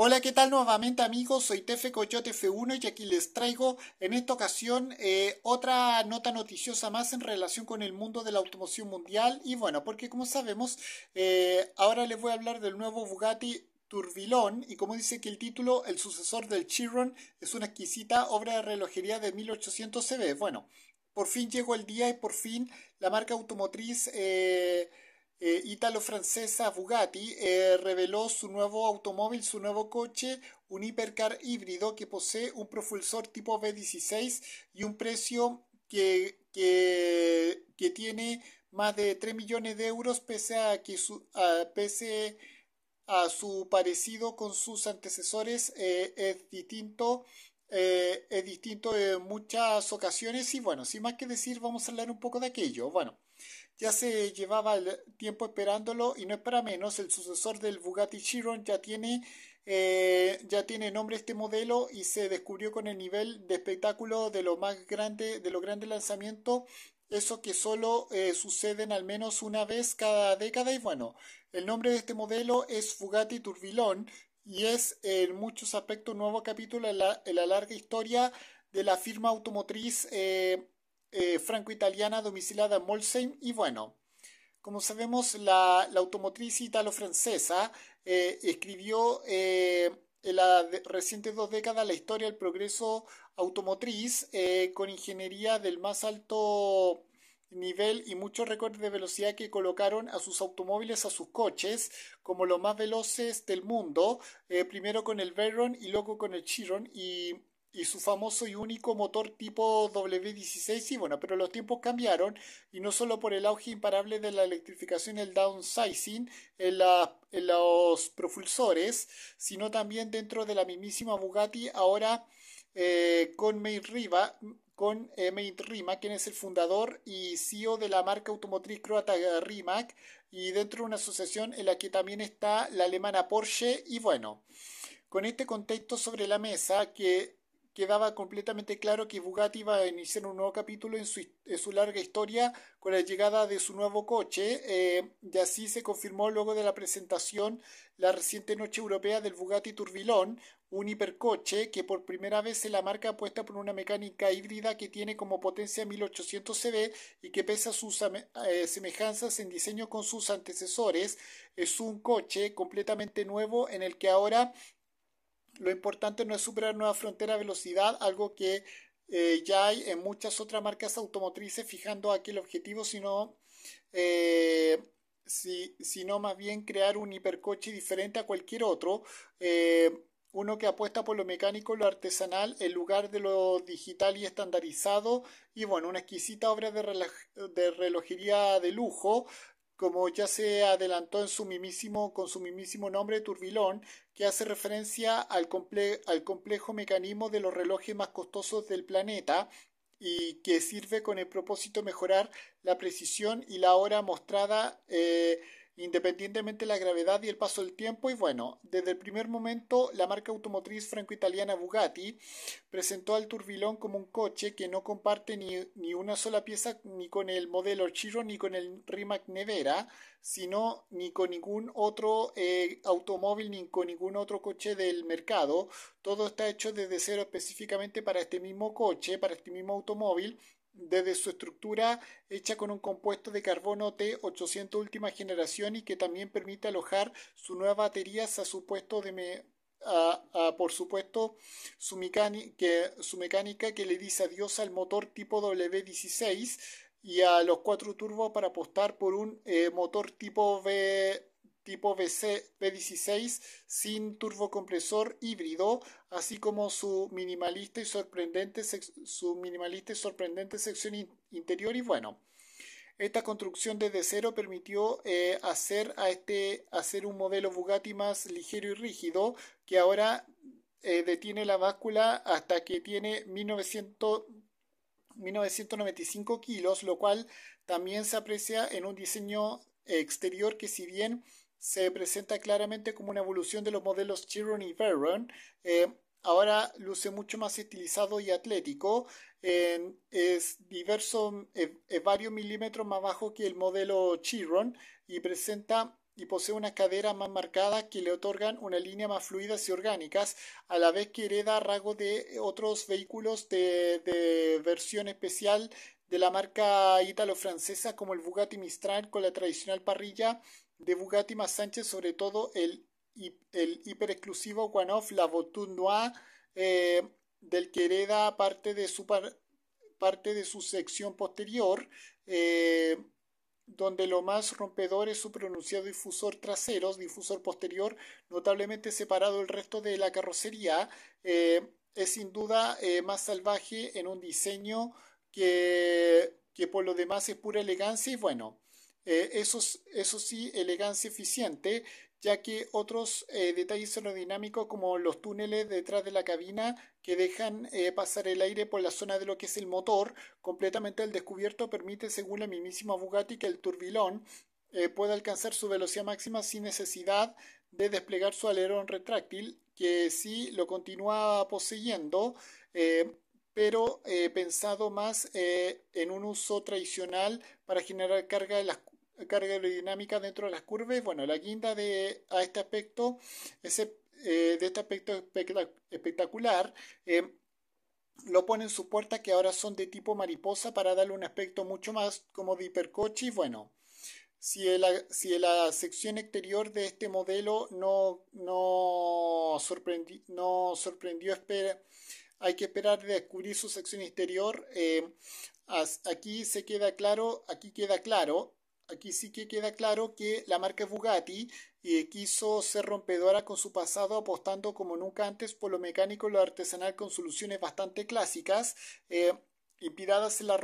Hola, ¿qué tal nuevamente amigos? Soy Tefe Coyote F1 y aquí les traigo en esta ocasión eh, otra nota noticiosa más en relación con el mundo de la automoción mundial. Y bueno, porque como sabemos, eh, ahora les voy a hablar del nuevo Bugatti Turbilón y como dice que el título, el sucesor del Chiron, es una exquisita obra de relojería de 1800 CB. Bueno, por fin llegó el día y por fin la marca automotriz... Eh, eh, italo francesa Bugatti eh, reveló su nuevo automóvil, su nuevo coche, un hipercar híbrido que posee un propulsor tipo V16 y un precio que, que, tiene más de 3 millones de euros pese a, que su, a su parecido con sus antecesores eh, es distinto. es distinto en muchas ocasiones y bueno, sin más que decir vamos a hablar un poco de aquello. Bueno, ya se llevaba el tiempo esperándolo y no es para menos, el sucesor del Bugatti Chiron ya tiene, eh, ya tiene nombre este modelo y se descubrió con el nivel de espectáculo de lo más grande, de los grandes lanzamientos eso que solo eh, suceden al menos una vez cada década y bueno, el nombre de este modelo es Bugatti Turbilón y es eh, en muchos aspectos un nuevo capítulo en la, larga historia de la firma automotriz eh, franco-italiana domicilada en Molsheim y bueno, como sabemos, la, automotriz italo-francesa eh, escribió eh, en las recientes dos décadas la historia del progreso automotriz con ingeniería del más alto nivel y muchos récords de velocidad que colocaron a sus automóviles, a sus coches, como los más veloces del mundo, primero con el Veyron y luego con el Chiron y y su famoso y único motor tipo W16 y bueno, pero los tiempos cambiaron y no solo por el auge imparable de la electrificación el downsizing en, los propulsores, sino también dentro de la mismísima Bugatti ahora eh, con May Riva, con eh, quien es el fundador y CEO de la marca automotriz croata Rimac, y dentro de una asociación en la que también está la alemana Porsche. Y bueno, con este contexto sobre la mesa, que quedaba completamente claro que Bugatti iba a iniciar un nuevo capítulo en su, larga historia con la llegada de su nuevo coche, eh, y así se confirmó luego de la presentación la reciente noche europea del Bugatti Turbilón, un hipercoche que por primera vez se la marca apuesta por una mecánica híbrida que tiene como potencia 1800 CV y que pesa sus eh, semejanzas en diseño con sus antecesores. Es un coche completamente nuevo en el que ahora lo importante no es superar nueva frontera de velocidad, algo que eh, ya hay en muchas otras marcas automotrices fijando aquí el objetivo, sino, eh, sino más bien crear un hipercoche diferente a cualquier otro. Eh, uno que apuesta por lo mecánico, lo artesanal, en lugar de lo digital y estandarizado, y bueno, una exquisita obra de relojería de lujo, como ya se adelantó en su mimísimo, con su mimísimo nombre Turbilón, que hace referencia al, complejo mecanismo de los relojes más costosos del planeta y que sirve con el propósito de mejorar la precisión y la hora mostrada eh, independientemente de la gravedad y el paso del tiempo. Y bueno, desde el primer momento la marca automotriz franco-italiana Bugatti presentó al Turbilón como un coche que no comparte ni, una sola pieza ni con el modelo Chiron ni con el Rimac Nevera, sino ni con ningún otro eh, automóvil ni con ningún otro coche del mercado. Todo está hecho desde cero específicamente para este mismo coche, para este mismo automóvil desde su estructura hecha con un compuesto de carbono T800 última generación y que también permite alojar su nueva batería a su puesto de a, por supuesto su, mecánica, que, su mecánica que le dice adiós al motor tipo W16 y a los cuatro turbos para apostar por un eh, motor tipo v, tipo VC, 16 sin turbocompresor híbrido, así como su minimalista y sorprendente, su minimalista y sorprendente sección interior y bueno. Esta construcción desde cero permitió eh, hacer, a este, hacer un modelo Bugatti más ligero y rígido que ahora eh, detiene la báscula hasta que tiene 1995 kilos, lo cual también se aprecia en un diseño eh, exterior que si bien se presenta claramente como una evolución de los modelos Chiron y Veron. Eh, ahora luce mucho más estilizado y atlético. es diverso, es eh, eh, varios milímetros más bajo que el modelo Chiron y presenta y posee una cadera más marcada que le otorgan una línea más fluida y orgánicas, a la vez que hereda rasgos de otros vehículos de, de versión especial de la marca italo francesa como el Bugatti Mistral con la tradicional parrilla de Bugatti más Sánchez, sobre todo el, el hiper exclusivo one-off La Voiture Noire, eh, del que hereda parte de su, parte de su sección posterior, eh, donde lo más rompedor es su pronunciado difusor trasero, difusor posterior, notablemente separado del resto de la carrocería. Eh, es sin duda más salvaje en un diseño que, que por lo demás es pura elegancia y bueno. Eh, eso, eso sí, elegancia eficiente, ya que otros eh, detalles aerodinámicos como los túneles detrás de la cabina que dejan eh, pasar el aire por la zona de lo que es el motor, completamente al descubierto, permite, según la mismísima Bugatti, que el turbilón pueda alcanzar su velocidad máxima sin necesidad de desplegar su alerón retráctil, que sí lo continúa poseyendo, pero pensado más en un uso tradicional para generar carga en las carga aerodinámica dentro de las curvas. Bueno, la guinda de, a este aspecto, ese, eh, de este aspecto espectacular, eh, lo pone en sus puertas que ahora son de tipo mariposa para darle un aspecto mucho más como de hipercoche. Y bueno, si, si la sección exterior de este modelo no, no, no sorprendió, espera, hay que esperar de descubrir su sección exterior. Eh, aquí se queda claro, aquí queda claro aquí sí que queda claro que la marca Bugatti quiso ser rompedora con su pasado apostando como nunca antes por lo mecánico y lo artesanal con soluciones bastante clásicas eh, inspiradas en la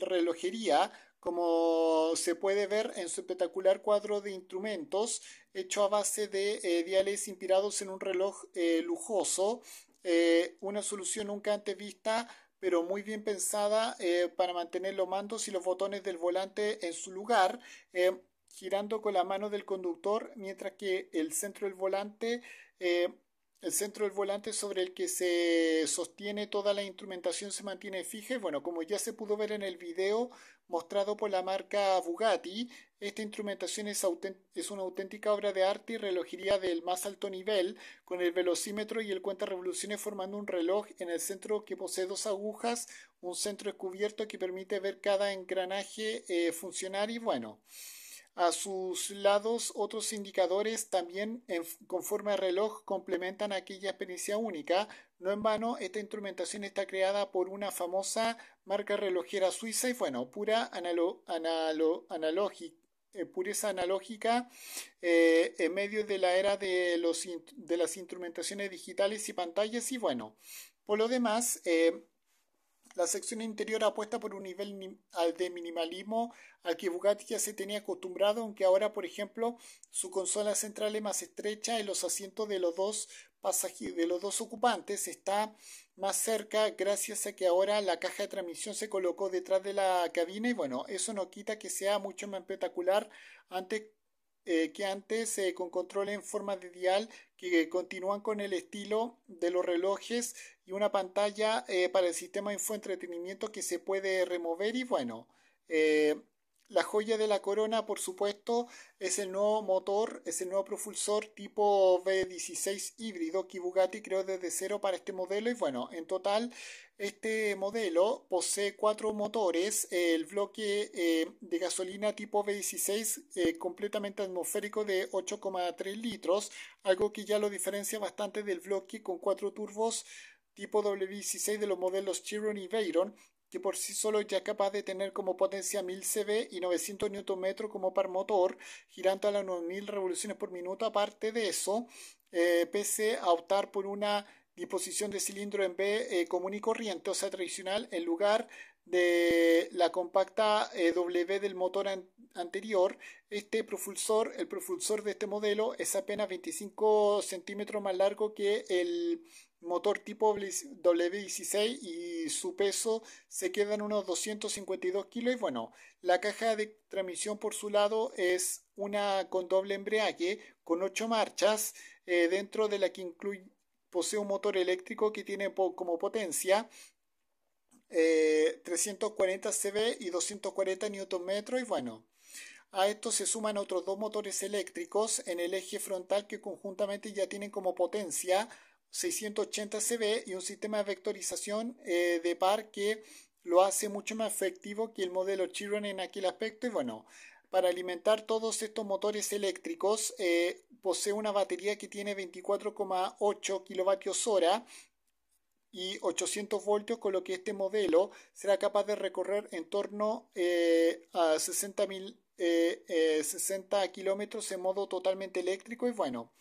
relojería como se puede ver en su espectacular cuadro de instrumentos hecho a base de eh, diales inspirados en un reloj eh, lujoso eh, una solución nunca antes vista pero muy bien pensada eh, para mantener los mandos y los botones del volante en su lugar, eh, girando con la mano del conductor, mientras que el centro del volante eh, el centro del volante sobre el que se sostiene toda la instrumentación se mantiene fija bueno, como ya se pudo ver en el video, mostrado por la marca Bugatti. Esta instrumentación es, una auténtica obra de arte y relojería del más alto nivel, con el velocímetro y el cuenta revoluciones formando un reloj en el centro que posee dos agujas, un centro descubierto que permite ver cada engranaje eh, funcionar y bueno. A sus lados, otros indicadores también conforme al reloj complementan aquella experiencia única. No en vano, esta instrumentación está creada por una famosa marca relojera suiza y bueno, pura analo, analo, analógica eh, pureza analógica eh, en medio de la era de, los, de las instrumentaciones digitales y pantallas y bueno, por lo demás, eh, la sección interior apuesta por un nivel al de minimalismo al que Bugatti ya se tenía acostumbrado, aunque ahora, por ejemplo, su consola central es más estrecha y los asientos de los dos pasajeros, de los dos ocupantes está más cerca gracias a que ahora la caja de transmisión se colocó detrás de la cabina y bueno, eso no quita que sea mucho más espectacular antes eh, que antes eh, con control en forma de dial que continúan con el estilo de los relojes y una pantalla eh, para el sistema de infoentretenimiento que se puede remover y bueno, eh, la joya de la corona, por supuesto, es el nuevo motor, es el nuevo propulsor tipo V16 híbrido que Bugatti creó desde cero para este modelo. Y bueno, en total, este modelo posee cuatro motores, el bloque eh, de gasolina tipo V16 eh, completamente atmosférico de 8,3 litros, algo que ya lo diferencia bastante del bloque con cuatro turbos tipo W16 de los modelos Chiron y Veyron que por sí solo ya es capaz de tener como potencia 1000 CV y 900 Nm como par motor, girando a las 9000 revoluciones por minuto. Aparte de eso, eh, pese a optar por una disposición de cilindro en B eh, común y corriente, o sea, tradicional, en lugar de la compacta eh, W del motor anterior, este propulsor, el propulsor de este modelo es apenas 25 centímetros más largo que el motor tipo W16 y su peso se queda en unos 252 kilos y bueno, la caja de transmisión por su lado es una con doble embriague con 8 marchas eh, dentro de la que incluye posee un motor eléctrico que tiene como potencia 340 eh, CV y 240 Nm y bueno, a esto se suman otros dos motores eléctricos en el eje frontal que conjuntamente ya tienen como potencia 680 CB y un sistema de vectorización eh, de par que lo hace mucho más efectivo que el modelo Chiron en aquel aspecto y bueno, para alimentar todos estos motores eléctricos eh, posee una batería que tiene 24,8 kilovatios hora y 800 voltios con lo que este modelo será capaz de recorrer en torno eh, a 60.000 60 eh, eh, kilómetros en modo totalmente eléctrico y bueno,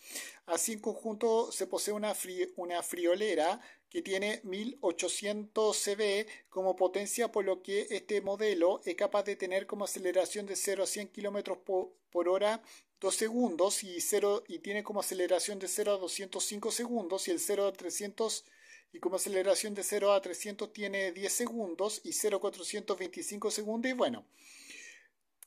así en conjunto se posee una, una friolera que tiene 1800 CV como potencia, por lo que este modelo es capaz de tener como aceleración de 0 a 100 kilómetros por, hora 2 segundos y, 0, y tiene como aceleración de 0 a 205 segundos y el 0 a 300 y como aceleración de 0 a 300 tiene 10 segundos y 0 a 425 segundos y bueno.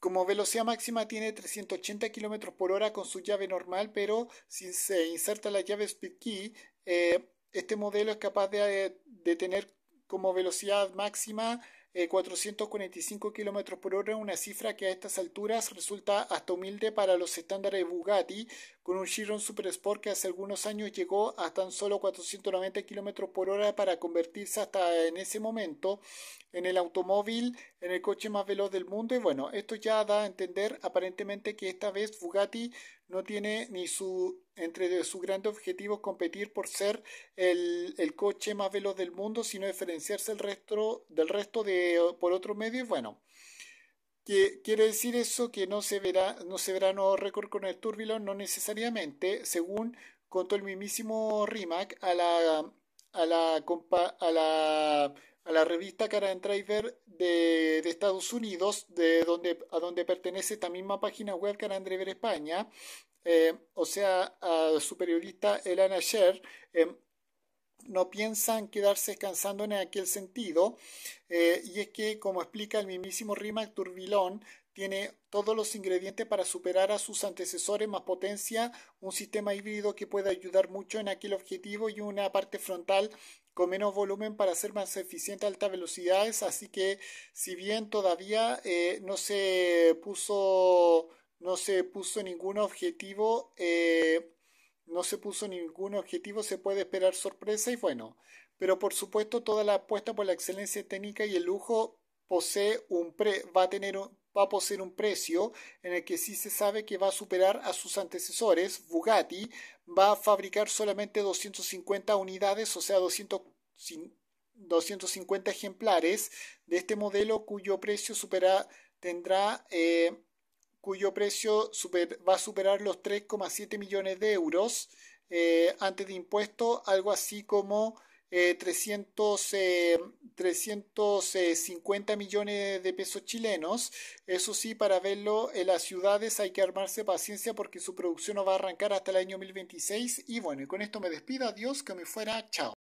Como velocidad máxima tiene 380 km por hora con su llave normal, pero si se inserta la llave Speed Key, eh, este modelo es capaz de, eh, tener como velocidad máxima 445 eh, km por hora, una cifra que a estas alturas resulta hasta humilde para los estándares Bugatti, con un Chiron Supersport que hace algunos años llegó a tan solo 490 km por hora para convertirse hasta en ese momento en el automóvil, en el coche más veloz del mundo. Y bueno, esto ya da a entender aparentemente que esta vez Bugatti no tiene ni su entre sus grandes objetivos competir por ser el, coche más veloz del mundo, sino diferenciarse el resto, del resto de, por otro medio. Y bueno, que quiere decir eso que no se verá, no se verá nuevo récord con el Turbilon, no necesariamente, según contó el mismísimo Rimac a la a la, a la a la revista Caran Driver de, Estados Unidos, de donde, a donde pertenece esta misma página web Caran Driver España, eh, o sea, a su periodista Elana Sher, eh, no piensan quedarse cansando en aquel sentido, eh, y es que, como explica el mismísimo Rimac Turbilón, tiene todos los ingredientes para superar a sus antecesores más potencia, un sistema híbrido que puede ayudar mucho en aquel objetivo y una parte frontal con menos volumen para ser más eficiente a altas velocidades, así que si bien todavía eh, no se puso no se puso ningún objetivo eh, no se puso ningún objetivo, se puede esperar sorpresa y bueno, pero por supuesto toda la apuesta por la excelencia técnica y el lujo posee un va a tener un, va a poseer un precio en el que sí se sabe que va a superar a sus antecesores. Bugatti va a fabricar solamente 250 unidades, o sea, 250 ejemplares de este modelo cuyo precio supera, tendrá eh, cuyo precio va a superar los 3,7 millones de euros eh, antes de impuesto, algo así como 300, eh, 350 eh, millones de pesos chilenos. Eso sí, para verlo en las ciudades hay que armarse paciencia porque su producción no va a arrancar hasta el año 2026. Y bueno, y con esto me despido. Adiós, que me fuera. Chao.